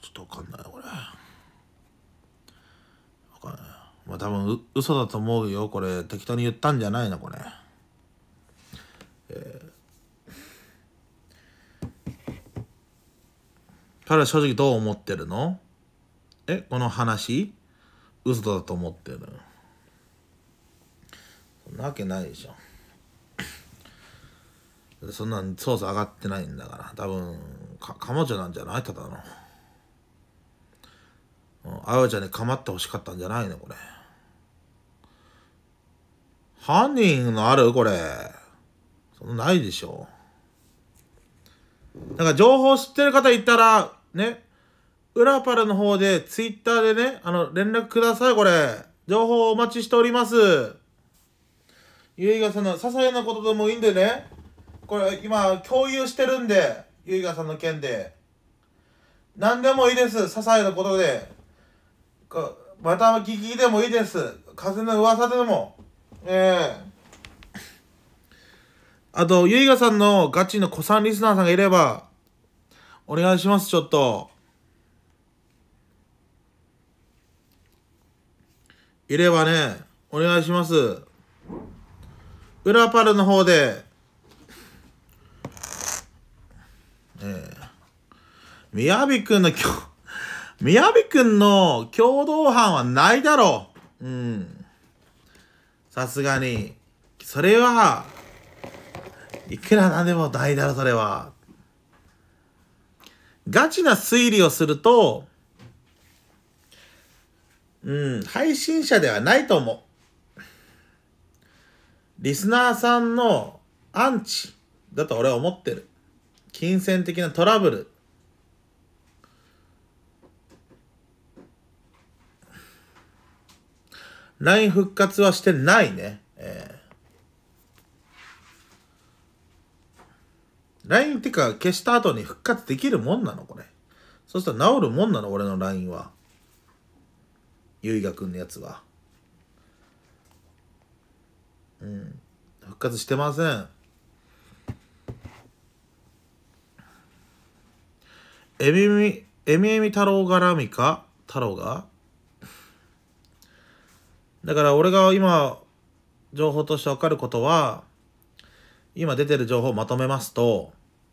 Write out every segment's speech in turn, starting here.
ちょっとわかんないこれわかんないまあ多分嘘だと思うよこれ適当に言ったんじゃないのこれえー、彼は正直どう思ってるのえこの話嘘だと思ってるそんなわけないでしょそんなん捜査上がってないんだから多分か彼女なんじゃないただの。あやちゃんに構ってほしかったんじゃないのこれ。犯人のあるこれ。そのないでしょ。だから情報知ってる方いたら、ね、裏パルの方で、ツイッターでね、あの、連絡ください、これ。情報お待ちしております。ゆいがさんの、些細なことでもいいんでね、これ今、共有してるんで、ゆいがさんの件で。何でもいいです、些細なことで。かまた聞きでもいいです風の噂でもええーあと、ゆいがさんのガチの子さんリスナーさんがいれば、お願いします、ちょっと。いればね、お願いします。裏パルの方で、ええー。みやびくんの今日、やびくんの共同犯はないだろう。うん。さすがに。それは、いくらなんでもないだろ、それは。ガチな推理をすると、うん、配信者ではないと思う。リスナーさんのアンチだと俺は思ってる。金銭的なトラブル LINE 復活はしてないね。えー、LINE ってか消した後に復活できるもんなのこれ。そしたら治るもんなの俺の LINE は。ゆいがくんのやつは。うん。復活してません。えみみ、えみえみ太郎絡みか太郎がだから俺が今、情報としてわかることは、今出てる情報をまとめますと、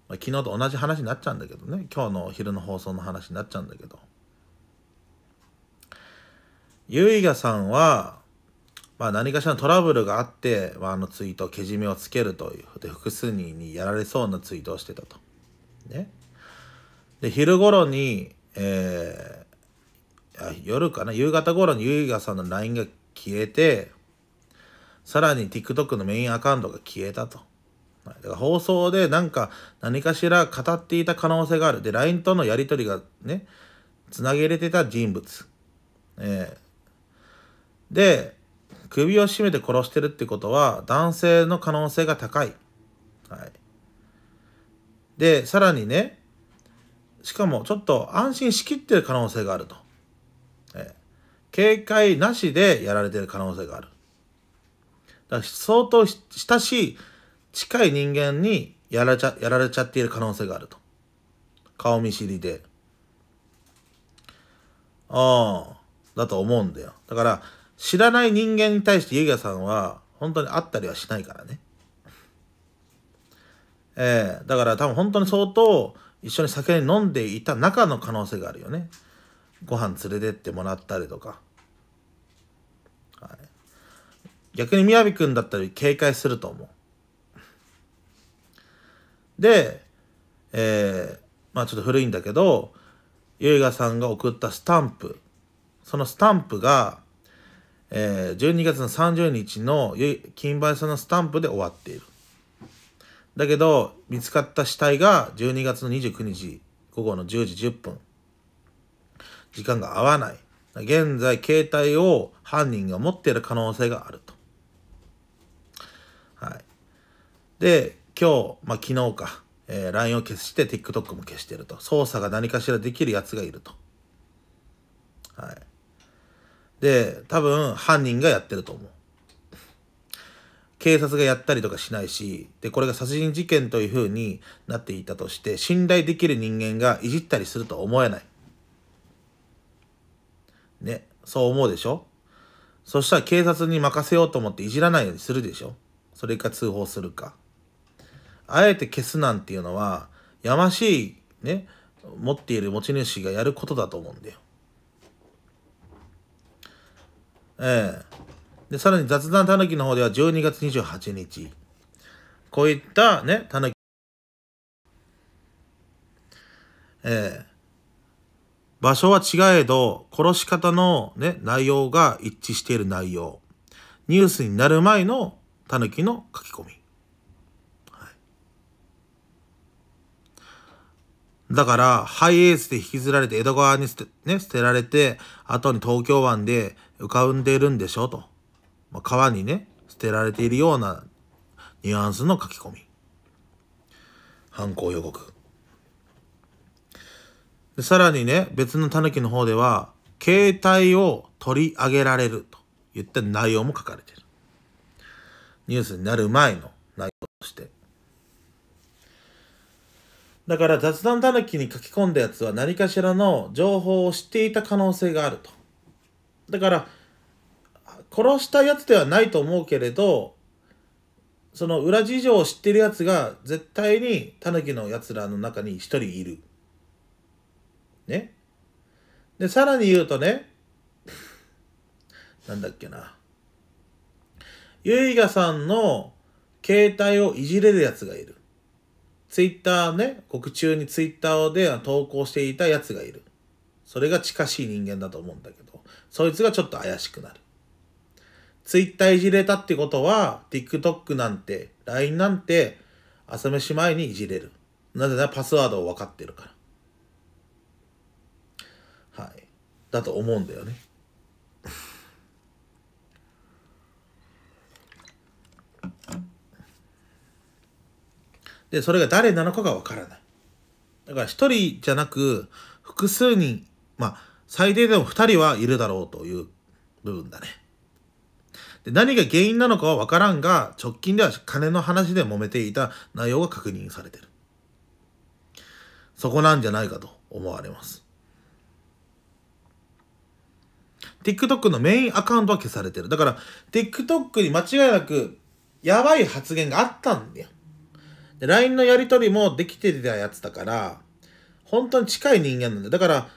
昨日と同じ話になっちゃうんだけどね、今日の昼の放送の話になっちゃうんだけど、ゆいがさんは、まあ、何かしらのトラブルがあって、まあ、あのツイートけじめをつけるというで複数人にやられそうなツイートをしてたと。ね、で昼頃に、えー、夜かな夕方頃にゆいがさんの LINE が消えて、さらに TikTok のメインアカウントが消えたと。だから放送でなんか何かしら語っていた可能性がある。で、LINE とのやり取りがね、つなげれてた人物。えー、で、首を絞めて殺してるってことは男性の可能性が高い。はい。で、さらにね、しかもちょっと安心しきってる可能性があると。警戒なしでやられてる可能性がある。だから相当親しい、近い人間にやらちゃ、やられちゃっている可能性があると。顔見知りで。ああ、だと思うんだよ。だから、知らない人間に対してユギャさんは、本当に会ったりはしないからね。ええー、だから多分本当に相当、一緒に酒飲んでいた中の可能性があるよね。ご飯連れてってもらったりとか。はい、逆に宮城くんだったら警戒すると思う。で、えー、まあちょっと古いんだけど、ゆいがさんが送ったスタンプ、そのスタンプが、えー、12月の30日の金梅さんのスタンプで終わっている。だけど、見つかった死体が12月の29日午後の10時10分。時間が合わない。現在、携帯を犯人が持っている可能性があると。はい。で、今日、まあ、昨日か、えー、LINE を消して TikTok も消してると。操作が何かしらできるやつがいると。はい。で、多分犯人がやってると思う。警察がやったりとかしないし、で、これが殺人事件というふうになっていたとして、信頼できる人間がいじったりするとは思えない。ね、そう思うでしょそしたら警察に任せようと思っていじらないようにするでしょそれか通報するか。あえて消すなんていうのは、やましい、ね、持っている持ち主がやることだと思うんだよ。ええで、さらに雑談たぬきの方では12月28日。こういったね、たぬき。ええ場所は違えど、殺し方のね、内容が一致している内容。ニュースになる前のタヌキの書き込み。はい、だから、ハイエースで引きずられて江戸川に捨て,、ね、捨てられて、後に東京湾で浮かんでいるんでしょと。まあ、川にね、捨てられているようなニュアンスの書き込み。犯行予告。でさらにね、別の狸の方では、携帯を取り上げられると言った内容も書かれてる。ニュースになる前の内容として。だから雑談狸に書き込んだやつは何かしらの情報を知っていた可能性があると。だから、殺したやつではないと思うけれど、その裏事情を知ってるやつが絶対に狸のやつらの中に一人いる。ね。で、さらに言うとね、なんだっけな。ゆいがさんの携帯をいじれるやつがいる。ツイッターね、告知中にツイッターで投稿していたやつがいる。それが近しい人間だと思うんだけど、そいつがちょっと怪しくなる。ツイッターいじれたってことは、TikTok なんて、LINE なんて、朝飯前にいじれる。なぜならパスワードを分かってるから。はい、だと思うんだよね。で、それが誰なのかがわからない。だから1人じゃなく、複数人、まあ、最低でも2人はいるだろうという部分だね。で何が原因なのかはわからんが、直近では金の話で揉めていた内容が確認されてる。そこなんじゃないかと思われます。TikTok のメインアカウントは消されてる。だから、TikTok に間違いなく、やばい発言があったんだよ。で、LINE のやり取りもできてたやつだから、本当に近い人間なんだよ。だから、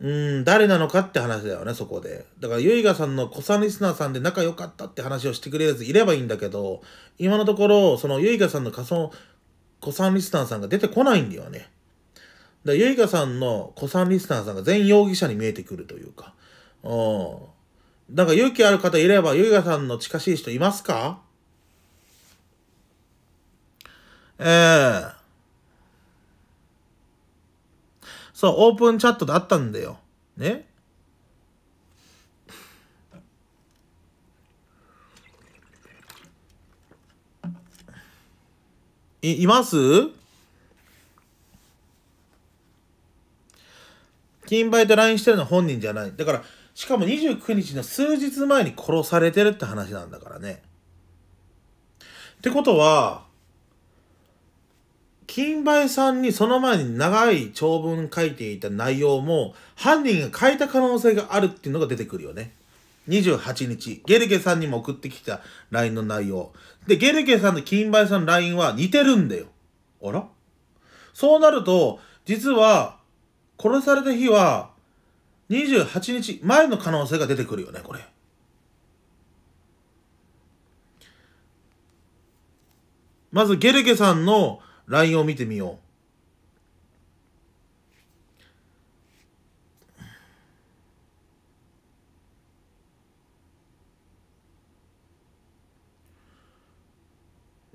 うん、誰なのかって話だよね、そこで。だから、ゆいがさんの子さんリスナーさんで仲良かったって話をしてくれるやついればいいんだけど、今のところ、そのゆいがさんの仮想、子さんリスナーさんが出てこないんだよね。だゆいがさんの子さんリスナーさんが全容疑者に見えてくるというか、ん。なんか勇気ある方いれば、ゆいがさんの近しい人いますかええー、そう、オープンチャットであったんだよ。ねい、います金バイと LINE してるの本人じゃない。だから、しかも29日の数日前に殺されてるって話なんだからね。ってことは、金梅さんにその前に長い長文書いていた内容も犯人が書いた可能性があるっていうのが出てくるよね。28日、ゲルゲさんにも送ってきた LINE の内容。で、ゲルゲさんと金梅さんの LINE は似てるんだよ。あらそうなると、実は、殺された日は、28日前の可能性が出てくるよねこれまずゲルゲさんの LINE を見てみよう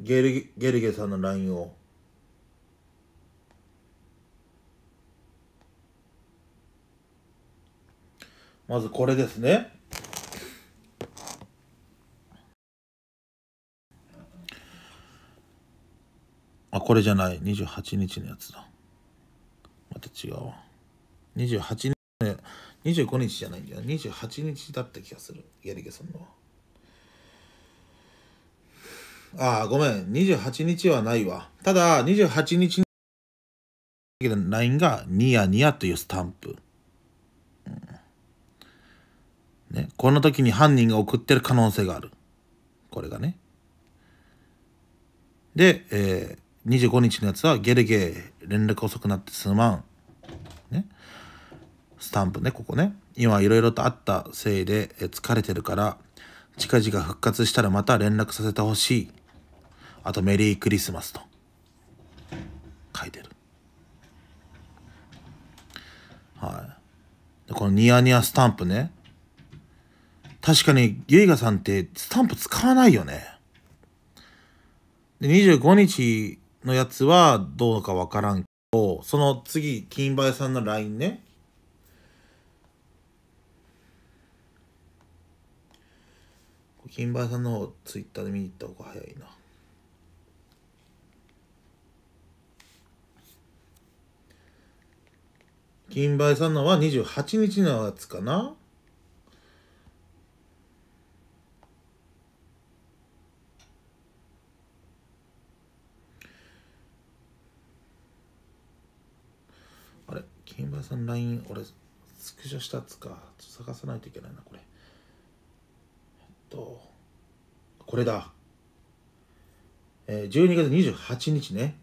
ゲルゲルゲさんの LINE を。まずこれですねあこれじゃない28日のやつだまた違うわ28日25日じゃないんだよ28日だった気がするやりげさんのはああ、ごめん。28日はないわ。ただ、28日に LINE がニヤニヤというスタンプ。ね、この時に犯人が送ってる可能性がある。これがね。で、えー、25日のやつはゲレゲー連絡遅くなってすまん。ね。スタンプね、ここね。今いろいろとあったせいで、え疲れてるから、近々復活したらまた連絡させてほしい。あとメリークリスマスと書いてる。はい。で、このニヤニヤスタンプね。確かに、ゆいがさんってスタンプ使わないよね。で、25日のやつはどうかわからんけど、その次、金梅さんの LINE ね。金梅さんの方、ツイッターで見に行った方が早いな。金梅さんのは28日のやつかなケンバさん LINE、俺、スクショしたっつか。ちょっと探さないといけないな、これ。えっと、これだ。えー、12月28日ね。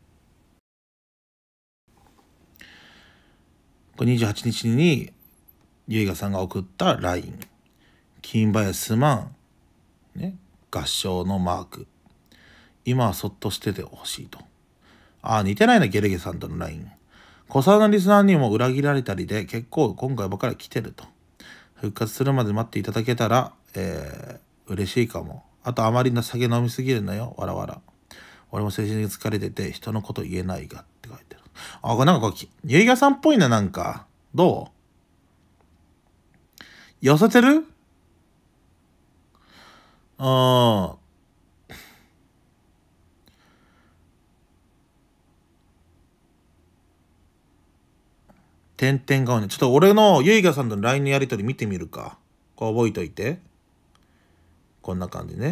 これ28日に、ゆいがさんが送った LINE。金林すまん。ね。合唱のマーク。今はそっとしててほしいと。ああ、似てないな、ゲレゲさんとの LINE。小沢のリスナーにも裏切られたりで結構今回ばかり来てると。復活するまで待っていただけたら、えー、嬉しいかも。あとあまり酒飲みすぎるなよ。わらわら。俺も精神的に疲れてて人のこと言えないがって書いてる。あ、これなんかこう、ゆいがさんっぽいな、なんか。どう寄せてるうん。点々顔ね。ちょっと俺のゆいがさんとの LINE のやりとり見てみるか。こう覚えといて。こんな感じね。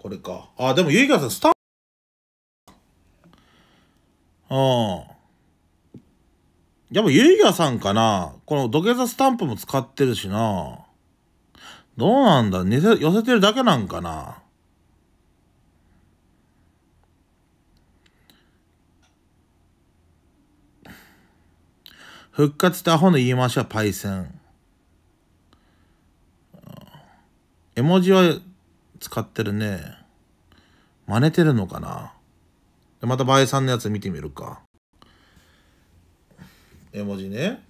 これか。あ、でも、ゆいかさん、スタン、うん。でも、ゆいかさんかな。この土下座スタンプも使ってるしな。どうなんだ寄せ寄せてるだけなんかな。復活ってアホの言い回しはパイセン。絵文字は使ってるね。真似てるのかなでまたばえさんのやつ見てみるか。絵文字ね。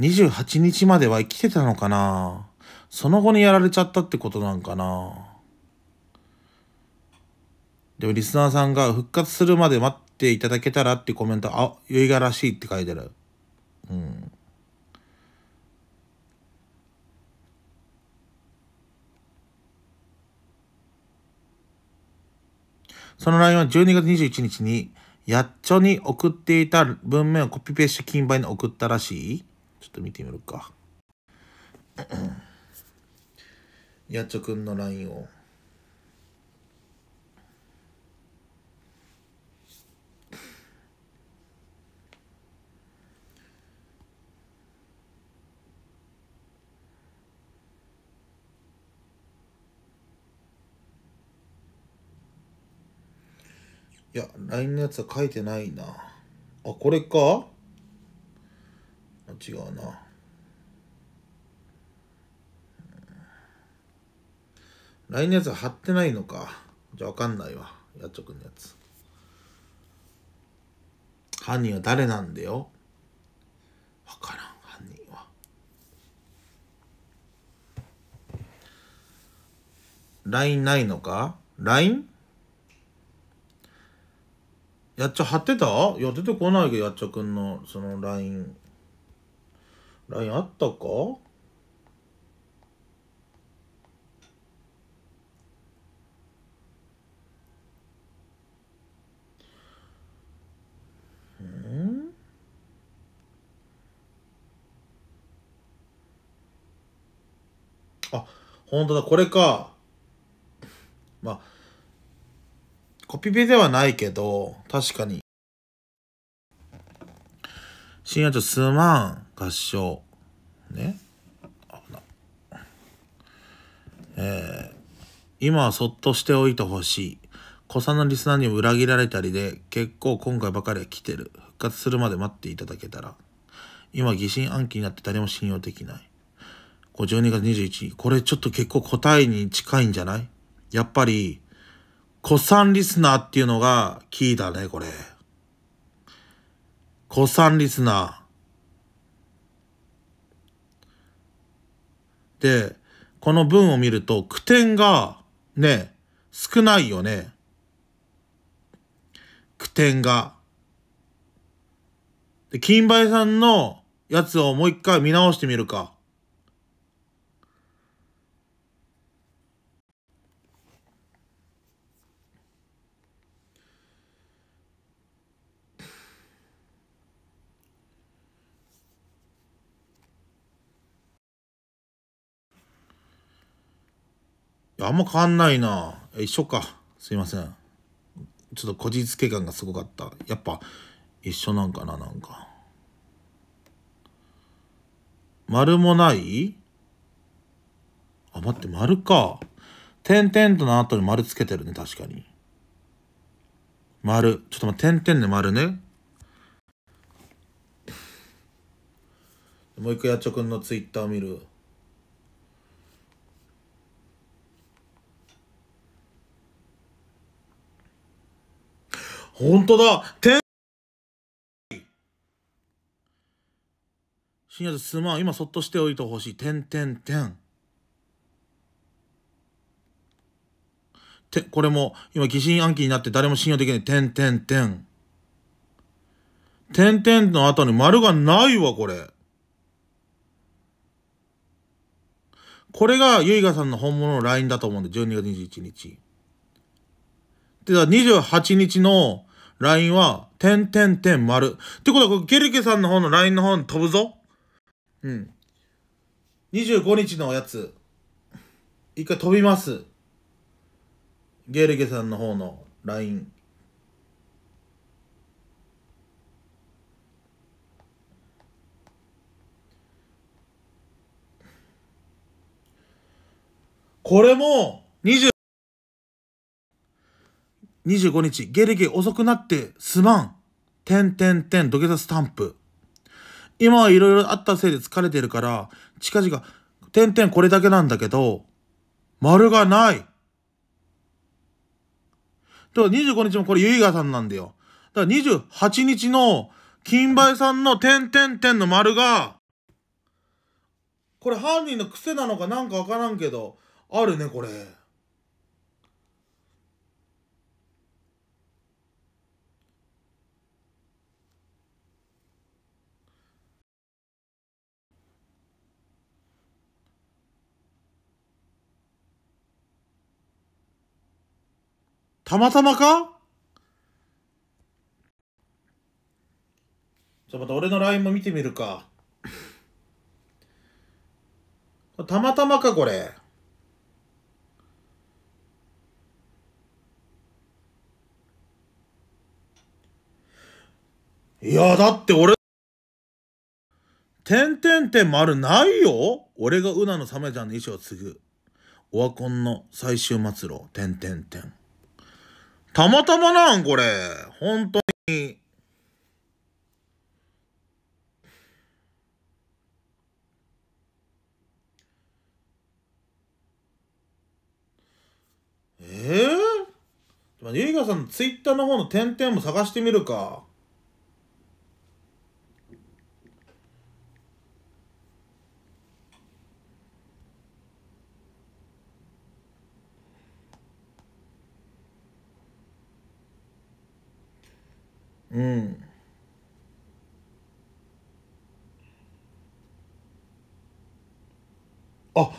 28日までは生きてたのかなその後にやられちゃったってことなんかなでもリスナーさんが復活するまで待ってていただけたらってコメント、あ、よいがらしいって書いてある。うん。その LINE は12月21日に、やっちょに送っていた文面をコピペして金牌に送ったらしいちょっと見てみるか。やっちょくんの LINE を。いや、LINE のやつは書いてないな。あ、これか違うな。LINE のやつは貼ってないのか。じゃあわかんないわ。やっちょくんのやつ。犯人は誰なんだよわからん、犯人は。LINE ないのか ?LINE? やっちゃ貼ってたいや、出てこないけど、やっちゃくんの、その LINE。LINE あったかあ、本当だ、これか。まあ、コピペではないけど、確かに。深夜とすまん合唱。ね。えー、今はそっとしておいてほしい。子さんのリスナーに裏切られたりで、結構今回ばかりは来てる。復活するまで待っていただけたら。今疑心暗鬼になって誰も信用できない。こ12月21日、これちょっと結構答えに近いんじゃないやっぱり、古参リスナーっていうのがキーだね、これ。古参リスナー。で、この文を見ると、句点が、ね、少ないよね。句点が。で、金梅さんのやつをもう一回見直してみるか。あんま変わんないな。一緒か。すいません。ちょっとこじつけ感がすごかった。やっぱ、一緒なんかな、なんか。丸もないあ、待って、丸か。点々との後に丸つけてるね、確かに。丸。ちょっと待って、点々で丸ね。もう一回やっちょくんのツイッターを見る。ほんとだ天深夜ですまん今そっとしておいてほしい。てんてんてん。て、これも今疑心暗鬼になって誰も信用できない。てんてんてん。てんてんの後に丸がないわ、これ。これがゆいがさんの本物の LINE だと思うんで、12月21日。で、28日の LINE は、点点点丸。ってことは、ゲルケさんの方の LINE の方に飛ぶぞ。うん。25日のやつ、一回飛びます。ゲルゲさんの方の LINE。これも、20 25日、ゲレゲ遅くなってすまん。てんてんてん、土下座スタンプ。今はいろいろあったせいで疲れてるから、近々、てんてんこれだけなんだけど、丸がない。だから25日もこれ結イさんなんだよ。だから28日の金梅さんのてんてんてんの丸が、これ犯人の癖なのかなんかわからんけど、あるね、これ。たまたまかじゃあまた俺の LINE も見てみるか。たまたまか、これ。いや、だって俺、点々点もあるないよ俺がうなのサメちゃんの衣装を継ぐ。オワコンの最終末路、点々点。たまたまなん、これ。本当に。ええー、ゆいがさんのツイッターの方の点々も探してみるか。うん。あ、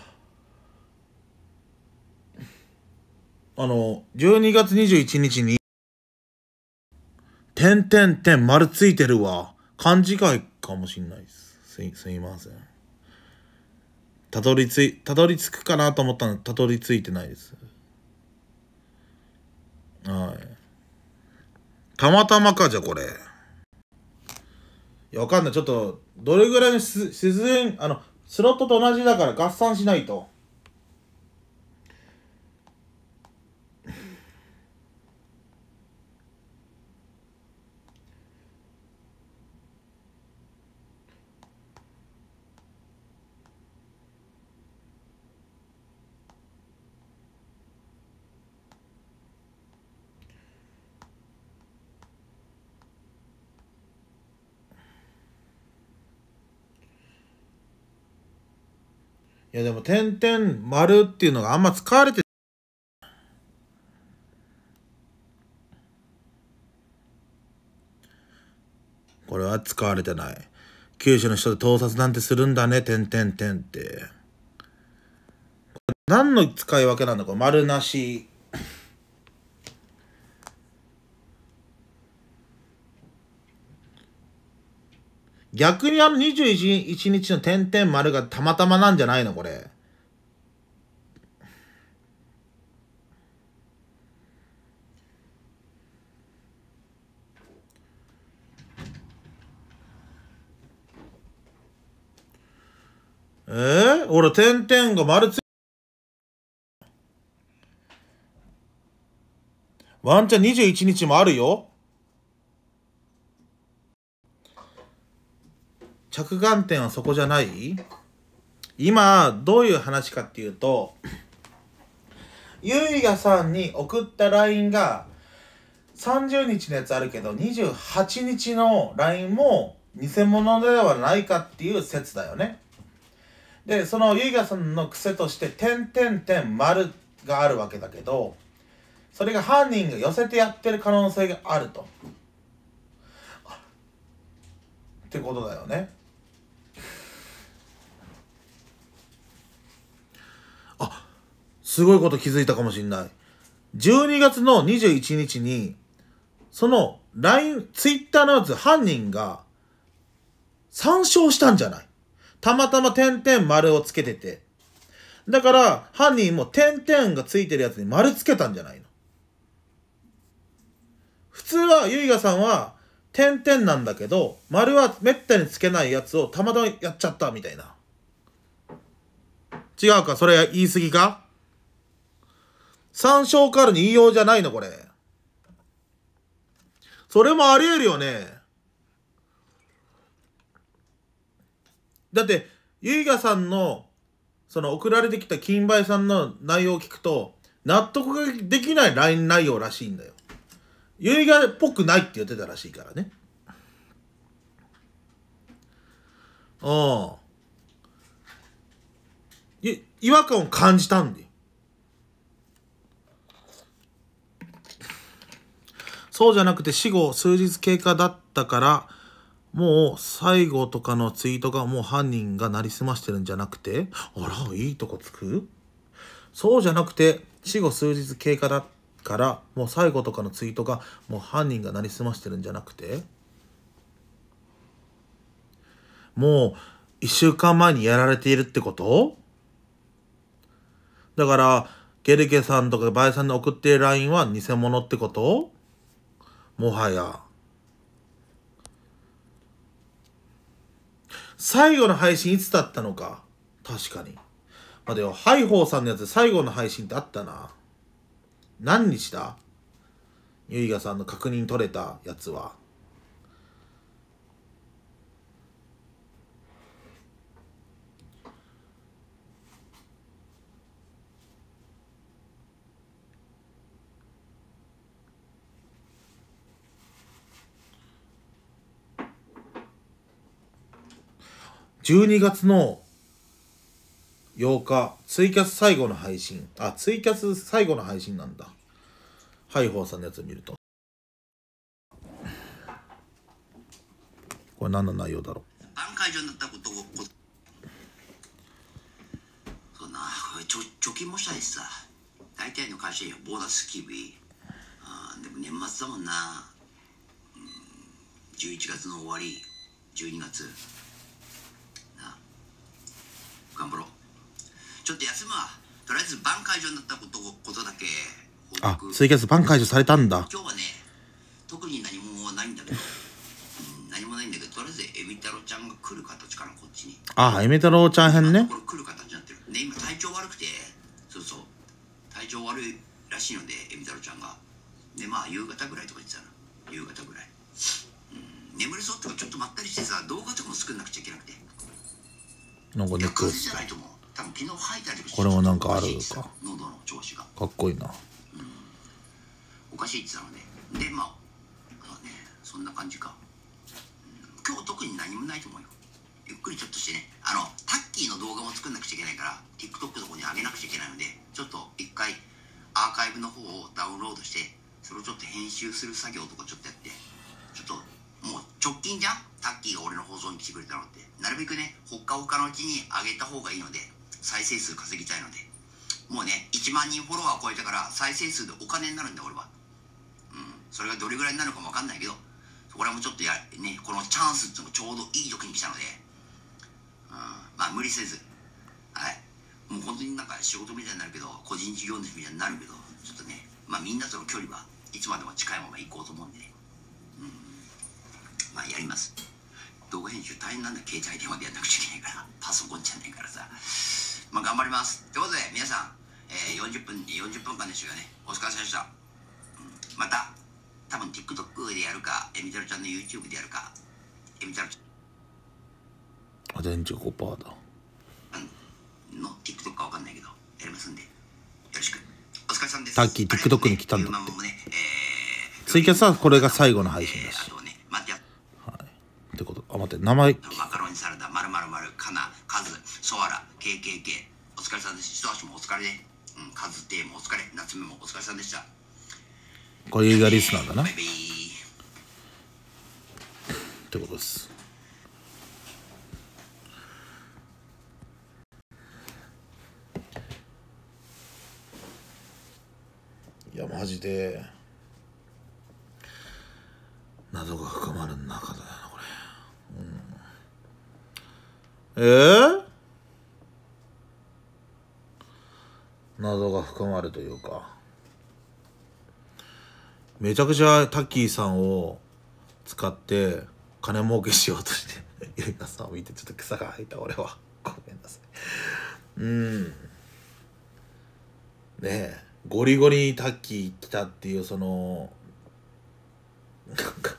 あの、12月21日に、点点点丸ついてるわ。勘違いかもしんないです。すい、すいません。たどりつい、たどり着くかなと思ったのたどり着いてないです。はい。たまたまか、じゃこれ。いや、わかんない。ちょっと、どれぐらいの自然、あの、スロットと同じだから合算しないと。いやでも点々丸っていうのがあんま使われてこれは使われてない九州の人で盗撮なんてするんだね点々点って何の使い分けなこれ丸なし逆にあの21日の点々丸がたまたまなんじゃないのこれ。えー、俺点々が丸つワンちゃん21日もあるよ。着眼点はそこじゃない今どういう話かっていうとゆいがさんに送った LINE が30日のやつあるけど28日の LINE も偽物ではないかっていう説だよね。でそのゆいがさんの癖として「点点点丸」があるわけだけどそれが犯人が寄せてやってる可能性があると。ってことだよね。すごいこと気づいたかもしんない。12月の21日に、その LINE、Twitter のやつ犯人が参照したんじゃないたまたま点々丸をつけてて。だから犯人も点々がついてるやつに丸つけたんじゃないの普通はゆいがさんは点々なんだけど、丸はめったにつけないやつをたまたまやっちゃったみたいな。違うかそれ言い過ぎか参照からに言いようじゃないの、これ。それもあり得るよね。だって、ゆいがさんの、その送られてきた金梅さんの内容を聞くと、納得ができない LINE 内容らしいんだよ。ゆいがっぽくないって言ってたらしいからね。うん。違和感を感じたんで。そうじゃなくて死後数日経過だったから、もう最後とかのツイートがもう犯人がなりすましてるんじゃなくて、あら、いいとこつくそうじゃなくて、死後数日経過だから、もう最後とかのツイートがもう犯人がなりすましてるんじゃなくて、もう1週間前にやられているってことだから、ゲルケさんとかバイさんに送っている LINE は偽物ってこともはや。最後の配信いつだったのか。確かに。までも、ハイホーさんのやつ最後の配信ってあったな。何日だユイガさんの確認取れたやつは。12月の8日、ツイキャス最後の配信。あ、ツイキャス最後の配信なんだ。ハイホーさんのやつ見ると。これ何の内容だろう。半解除になったことを。そうな、これ貯貯金もしたいしさ。大体の会社はボーナスキビ。あでも年末だもんな。うん、11月の終わり、12月。ちょっと休むわとりあえずバン解除になったことことだけあツイキャスバン解除されたんだ今日はね特に何もないんだけど何もないんだけどとりあえずエミ太郎ちゃんが来る形かなこっちにあエミ太郎ちゃん編ねこれ来る形になってるね今体調悪くてそうそう体調悪いらしいのでエミ太郎ちゃんがでまあ夕方ぐらいとか言ってたな夕方ぐらい、うん、眠れそうとかちょっとまったりしてさ動画とかも作んなくちゃいけなくてなんかね、風邪じゃないと思う多分昨日吐いたりこれもなんかあるか喉の調子がかっこいいな、おかしいって言ってたのででまあそうねそんな感じか、今日特に何もないと思うよゆっくりちょっとしてねあのタッキーの動画も作んなくちゃいけないから TikTok の方に上げなくちゃいけないのでちょっと一回アーカイブの方をダウンロードしてそれをちょっと編集する作業とかちょっとやってちょっともう直近じゃんタッキーが俺の放送に来てくれたのってなるべくねほっかほかのうちに上げた方がいいので再生数稼ぎたいのでもうね1万人フォロワー超えたから再生数でお金になるんだ俺はうんそれがどれぐらいになるかも分かんないけどそこらもちょっとや、ね、このチャンスっていうのもちょうどいい時に来たので、うん、まあ無理せずはいもう本当になんか仕事みたいになるけど個人事業主みたいになるけどちょっとねまあみんなとの距離はいつまでも近いまま行こうと思うんでねうんまあやります動画編集大変なんだ携帯電話でやんなくちゃいけないからパソコンじゃないからさまあ、頑張りますということで皆さん、えー、40分40分間でしたがねお疲れ様でした、うん、また多分 TikTok でやるかえみたるちゃんの YouTube でやるかえみたるちゃんあ全15%だの TikTok か分かんないけどやりますんでよろしくお疲れ様ですさっき TikTok に来たんだって、えー、ツイキャスはこれが最後の配信だし、えーってことあ待って名前マカロニサラダまるまるまるかなカズソアラ KKK お疲れさんです一足もお疲れねうんカズテもお疲れ夏目もお疲れさんでしたこれがリスナーだなバイバイってことですいやマジで謎が深まる中だよなこれ、うん、えー謎が深まるというかめちゃくちゃタッキーさんを使って金儲けしようとしてゆり さんを見てちょっと草が生えた俺はごめんなさいうんねえゴリゴリにタッキー来たっていうそのなんか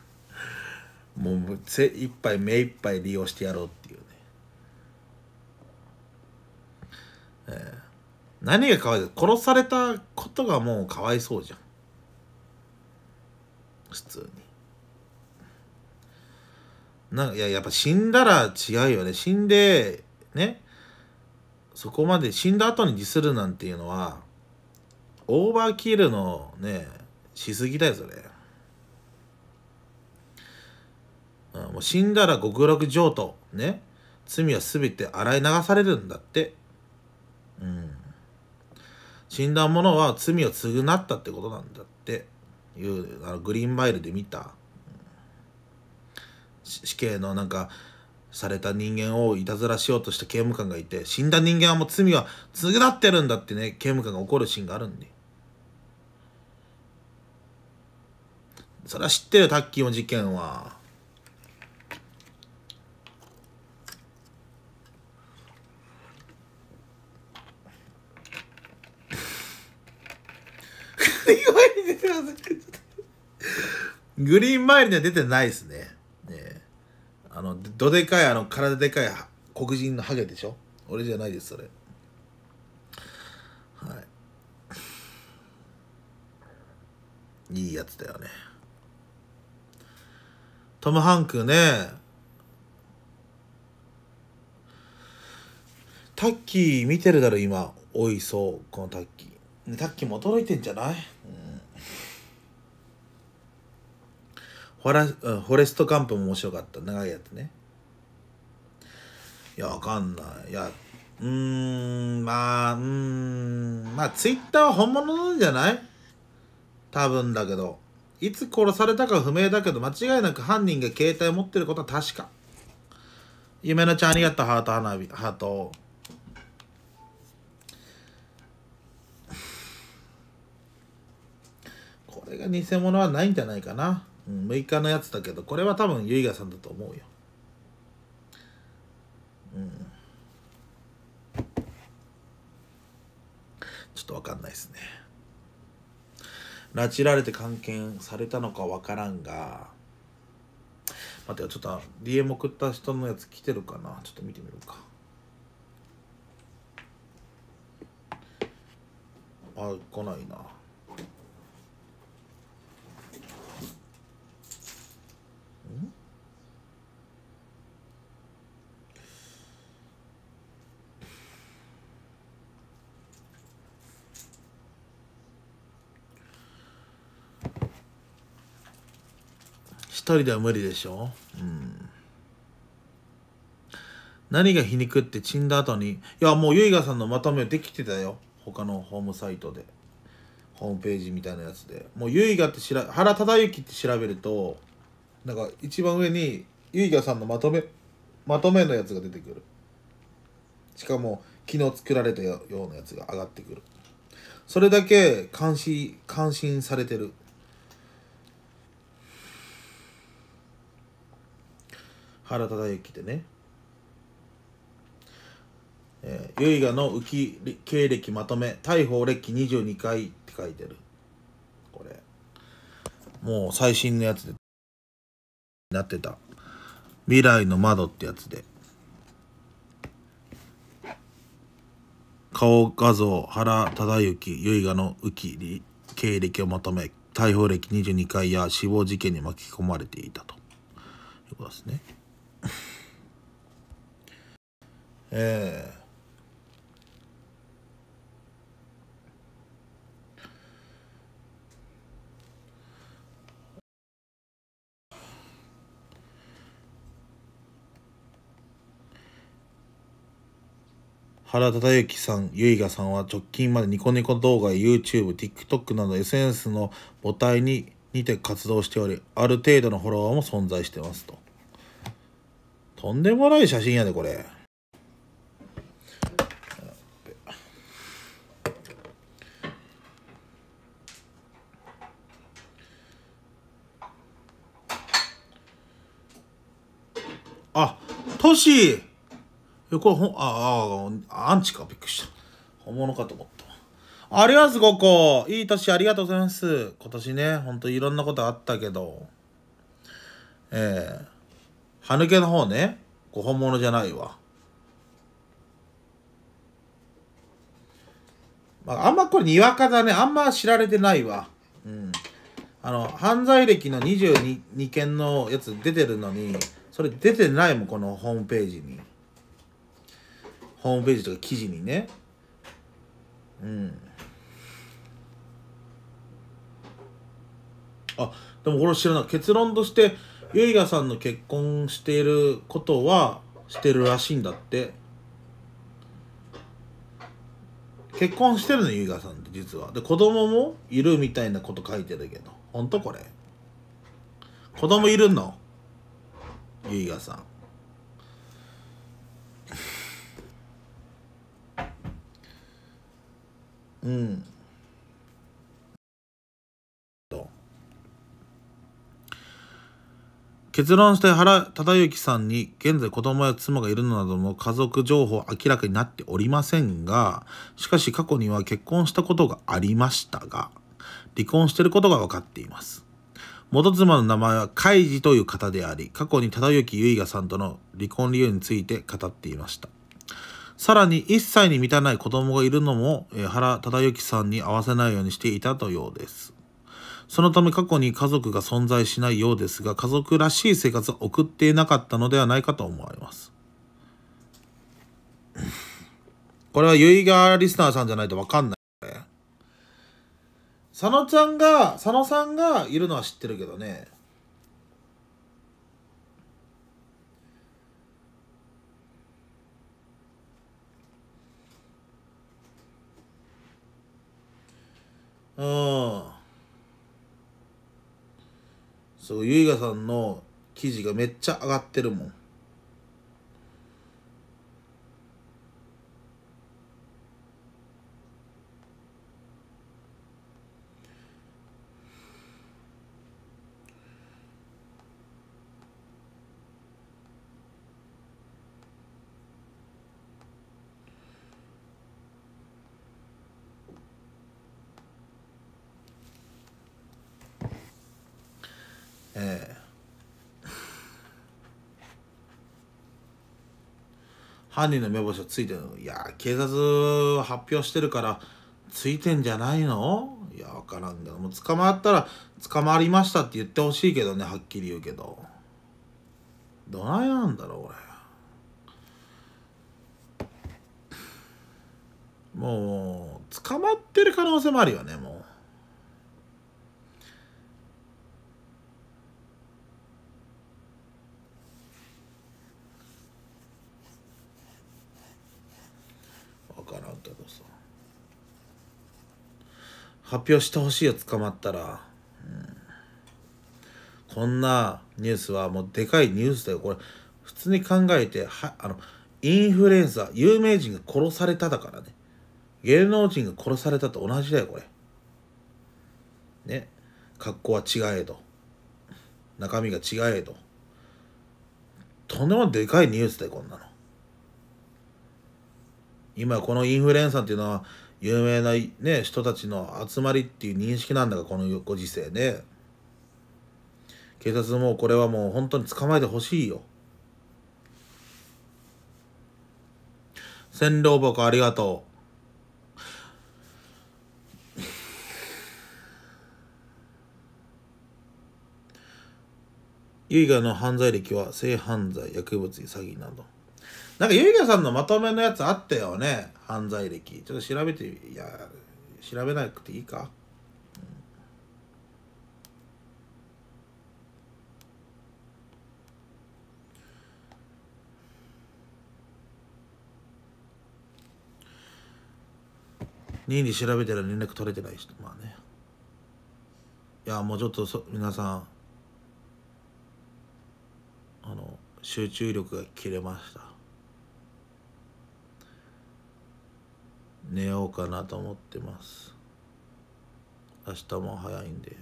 もう精一杯目一杯利用してやろうっていうねええー何がかわいそう殺されたことがもうかわいそうじゃん普通にないややっぱ死んだら違うよね死んでねそこまで死んだ後にディスるなんていうのはオーバーキルのねしすぎだよそれ、うん、もう死んだら極楽浄土ね罪は全て洗い流されるんだって死んだ者は罪を償ったってことなんだっていうあのグリーンマイルで見た、死刑のなんかされた人間をいたずらしようとした刑務官がいて死んだ人間はもう罪は償ってるんだってね刑務官が怒るシーンがあるんでそれは知ってるタッキーの事件はグリーン周りには出てないですね。ねあの、どでかい、あの、体でかい黒人のハゲでしょ俺じゃないです、それ。はい。いいやつだよね。トム・ハンクね。タッキー見てるだろ、今。おいそう、このタッキー。ね、タッキーも驚いてんじゃない、うんフォラフォレストカンプも面白かった。長いやつね。いや、わかんない。いや、うーん、まあ、うーん、まあ、ツイッターは本物なんじゃない多分だけど。いつ殺されたか不明だけど、間違いなく犯人が携帯持ってることは確か。夢のちゃんありがとう、ハート花火、ハート。これが偽物はないんじゃないかな。6日のやつだけどこれは多分結賀さんだと思うようんちょっと分かんないですね拉致られて監禁されたのか分からんが待てよちょっと DM 送った人のやつ来てるかなちょっと見てみようかあ来ないな人では無理でしょうん何が皮肉って死んだ後にいやもう結賀さんのまとめできてたよ他のホームサイトでホームページみたいなやつでもう結賀ってしら原忠之って調べるとなんか一番上に結賀さんのまとめまとめのやつが出てくるしかも昨日作られたようなやつが上がってくるそれだけ監視感心されてる原忠之でねえー、唯我の浮き経歴まとめ逮捕歴22回って書いてるこれもう最新のやつでなってた未来の窓ってやつで顔画像原忠之唯我の浮き経歴をまとめ逮捕歴22回や死亡事件に巻き込まれていたということですね。えー原忠之さん、結賀さんは直近までニコニコ動画、YouTube、TikTok など SNS の母体ににて活動しており、ある程度のフォロワーも存在してますと。とんでもない写真やで、これ。あ、トシこれほ、ああ、アンチか、びっくりした。本物かと思った。ありがとうございます、ここ。いい年ありがとうございます。今年ね、ほんといろんなことあったけど。ええー歯抜けの方ね。本物じゃないわ。まあ、あんまこれにわかだね。あんま知られてないわ。うん。あの、犯罪歴の22件のやつ出てるのに、それ出てないもん、このホームページに。ホームページとか記事にね。うん。あ、でもこれ知らない。結論として、結イがさんの結婚していることはしてるらしいんだって結婚してるの結イがさんって実はで子供もいるみたいなこと書いてるけどほんとこれ子供いるの結イがさんうん結論して原忠之さんに現在子供や妻がいるのなどの家族情報明らかになっておりませんが、しかし過去には結婚したことがありましたが、離婚していることが分かっています。元妻の名前は海二という方であり、過去に忠之結賀さんとの離婚理由について語っていました。さらに1歳に満たない子供がいるのも、原忠之さんに合わせないようにしていたとようです。そのため過去に家族が存在しないようですが、家族らしい生活を送っていなかったのではないかと思われます。これは結ーリスナーさんじゃないとわかんない。佐野ちゃんが、佐野さんがいるのは知ってるけどね。うん。そう、ゆいがさんの記事がめっちゃ上がってるもん。犯人の目星はついてるいや警察発表してるからついてんじゃないのいや分からんけどもう捕まったら捕まりましたって言ってほしいけどねはっきり言うけどどないなんだろう俺もう捕まってる可能性もあるよねもう発表してほしいよ捕まったら、うん、こんなニュースはもうでかいニュースだよこれ普通に考えてはあのインフルエンサー有名人が殺されただからね芸能人が殺されたと同じだよこれね格好は違えど中身が違えどとんでもでかいニュースだよこんなの今このインフルエンサーっていうのは有名な、ね、人たちの集まりっていう認識なんだがこのご時世ね警察もこれはもう本当に捕まえてほしいよ千両箱ありがとう唯我の犯罪歴は性犯罪、薬物、詐欺など。なんか、ゆいがさんのまとめのやつあったよね。犯罪歴。ちょっと調べて、いや、調べなくていいか。任意に調べたら連絡取れてない人まあねいやもうちょっとそ皆さんあの集中力が切れました寝ようかなと思ってます明日も早いんで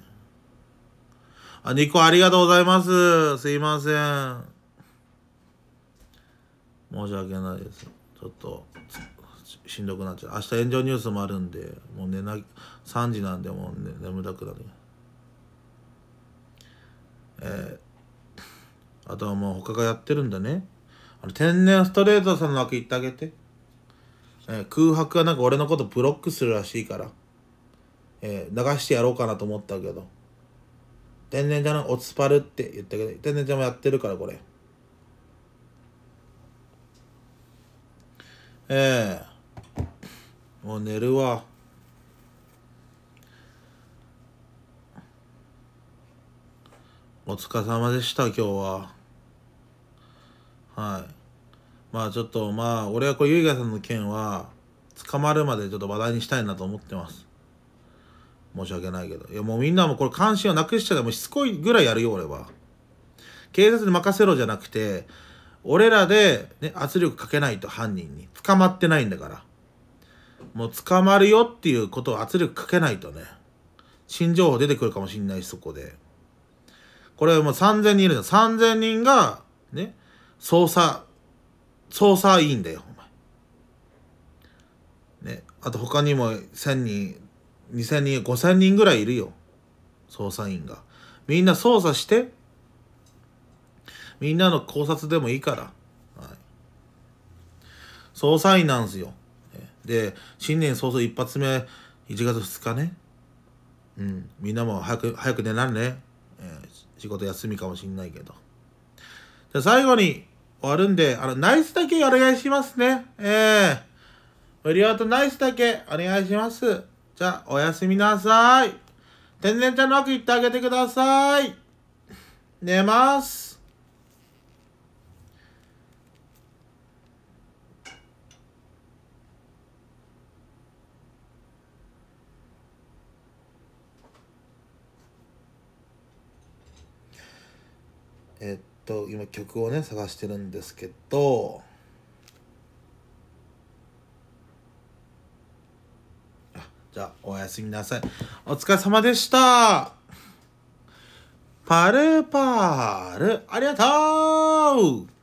あ2個ありがとうございますすいません申し訳ないですちょっとしんどくなっちゃう明日炎上ニュースもあるんでもう寝な3時なんでもう、ね、眠たくなるえー、あとはもう他がやってるんだねあの天然ストレートさんの枠言ってあげてえ空白はなんか俺のことブロックするらしいから、えー、流してやろうかなと思ったけど、天然ちゃんのおつぱるって言ったけど、天然ちゃんもやってるから、これ。ええー、もう寝るわ。お疲れ様でした、今日は。はい。まあちょっとまあ俺はこれ結賀さんの件は捕まるまでちょっと話題にしたいなと思ってます申し訳ないけどいやもうみんなもこれ関心をなくしちゃでもしつこいぐらいやるよ俺は警察に任せろじゃなくて俺らで、ね、圧力かけないと犯人に捕まってないんだからもう捕まるよっていうことを圧力かけないとね新情報出てくるかもしんないしそこでこれはもう3000人いるのゃ3000人がね捜査捜査員だよ、お前。ね。あと他にも1000人、2000人、5000人ぐらいいるよ。捜査員が。みんな捜査して。みんなの考察でもいいから。はい、捜査員なんですよ。で、新年早々一発目、1月2日ね。うん。みんなも早く、早く寝らんね。えー、仕事休みかもしんないけど。じゃ最後に、終わるんで、あの、ナイスだけお願いしますね。ええー。無料とナイスだけお願いします。じゃあ、おやすみなさい。天然ちゃんの枠行ってあげてください。寝ます。と今曲をね探してるんですけどじゃあおやすみなさいお疲れ様でしたパルパールありがとう